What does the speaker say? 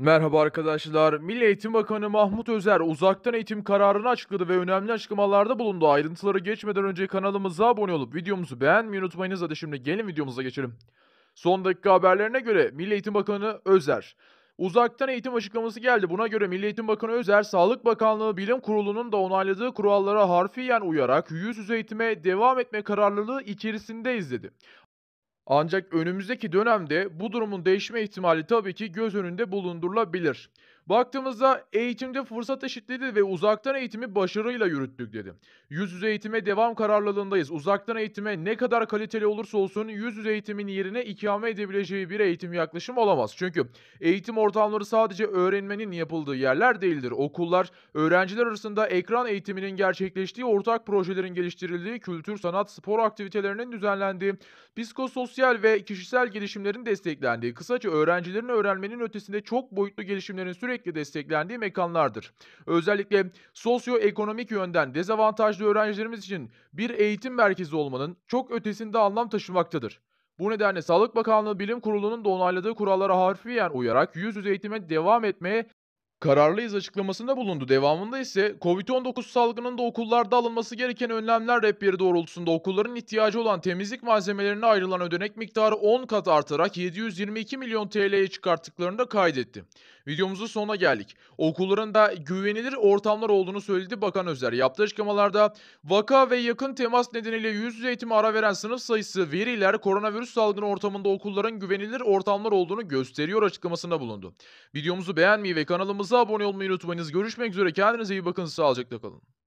Merhaba arkadaşlar. Milli Eğitim Bakanı Mahmut Özer uzaktan eğitim kararını açıkladı ve önemli açıklamalarda bulundu. Ayrıntıları geçmeden önce kanalımıza abone olup videomuzu beğenmeyi unutmayınız. Hadi şimdi gelin videomuza geçelim. Son dakika haberlerine göre Milli Eğitim Bakanı Özer Uzaktan eğitim açıklaması geldi. Buna göre Milli Eğitim Bakanı Özer, Sağlık Bakanlığı Bilim Kurulu'nun da onayladığı kurallara harfiyen uyarak yüz yüze eğitime devam etme kararlılığı içerisindeyiz dedi. Ancak önümüzdeki dönemde bu durumun değişme ihtimali tabii ki göz önünde bulundurulabilir. Baktığımızda eğitimde fırsat eşitliği ve uzaktan eğitimi başarıyla yürüttük dedi. Yüz yüze eğitime devam kararlılığındayız. Uzaktan eğitime ne kadar kaliteli olursa olsun yüz yüze eğitimin yerine ikame edebileceği bir eğitim yaklaşımı olamaz. Çünkü eğitim ortamları sadece öğrenmenin yapıldığı yerler değildir. Okullar, öğrenciler arasında ekran eğitiminin gerçekleştiği ortak projelerin geliştirildiği, kültür, sanat, spor aktivitelerinin düzenlendiği, psikososyal ve kişisel gelişimlerin desteklendiği, kısaca öğrencilerin öğrenmenin ötesinde çok boyutlu gelişimlerin sürekli sürekli desteklendiği mekanlardır. Özellikle sosyoekonomik yönden dezavantajlı öğrencilerimiz için bir eğitim merkezi olmanın çok ötesinde anlam taşımaktadır. Bu nedenle Sağlık Bakanlığı Bilim Kurulu'nun da onayladığı kurallara harfiyen uyarak yüz yüze eğitime devam etmeye Kararlıyız açıklamasında bulundu. Devamında ise Covid-19 da okullarda alınması gereken önlemler rehberi doğrultusunda okulların ihtiyacı olan temizlik malzemelerine ayrılan ödenek miktarı 10 kat artarak 722 milyon TL'ye çıkarttıklarını da kaydetti. Videomuzun sonuna geldik. Okulların da güvenilir ortamlar olduğunu söyledi Bakan Özer. Yaptığı açıklamalarda vaka ve yakın temas nedeniyle yüz yüze eğitime ara veren sınıf sayısı, veriler, koronavirüs salgını ortamında okulların güvenilir ortamlar olduğunu gösteriyor açıklamasında bulundu. Videomuzu beğenmeyi ve kanalımızı kanalımıza abone olmayı unutmayınız. Görüşmek üzere. Kendinize iyi bakın. Sağlıcakla kalın.